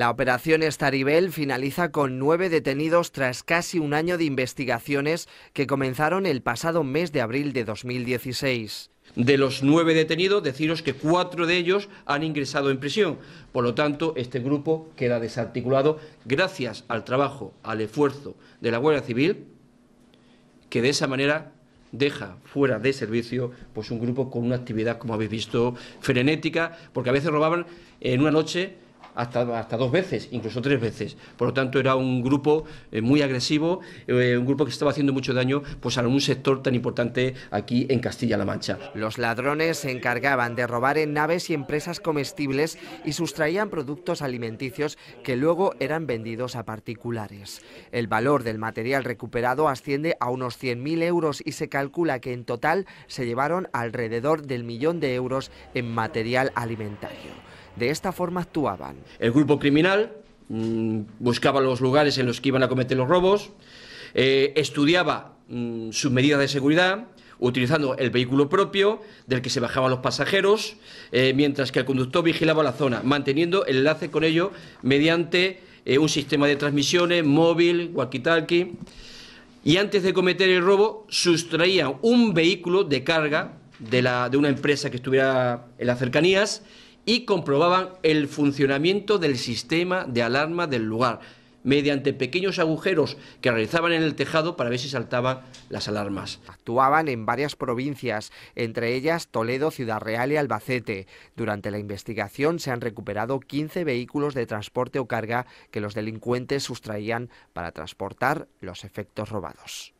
La operación Staribel finaliza con nueve detenidos tras casi un año de investigaciones que comenzaron el pasado mes de abril de 2016. De los nueve detenidos, deciros que cuatro de ellos han ingresado en prisión. Por lo tanto, este grupo queda desarticulado gracias al trabajo, al esfuerzo de la Guardia Civil, que de esa manera deja fuera de servicio pues un grupo con una actividad, como habéis visto, frenética, porque a veces robaban en una noche hasta, dos veces, incluso tres veces. Por lo tanto, era un grupo eh, muy agresivo, eh, un grupo que estaba haciendo mucho daño pues, a un sector tan importante aquí en Castilla-La Mancha. Los ladrones se encargaban de robar en naves y empresas comestibles y sustraían productos alimenticios que luego eran vendidos a particulares. El valor del material recuperado asciende a unos 100.000 euros y se calcula que en total se llevaron alrededor del millón de euros en material alimentario. De esta forma actuaban. El grupo criminal mm, buscaba los lugares en los que iban a cometer los robos, eh, estudiaba mm, sus medidas de seguridad, utilizando el vehículo propio del que se bajaban los pasajeros, eh, mientras que el conductor vigilaba la zona, manteniendo el enlace con ello... mediante eh, un sistema de transmisiones, móvil, walkie-talkie. Y antes de cometer el robo, sustraían un vehículo de carga de una empresa que estuviera en las cercanías y comprobaban el funcionamiento del sistema de alarma del lugar mediante pequeños agujeros que realizaban en el tejado para ver si saltaban las alarmas. Actuaban en varias provincias, entre ellas Toledo, Ciudad Real y Albacete. Durante la investigación se han recuperado 15 vehículos de transporte o carga que los delincuentes sustraían para transportar los efectos robados.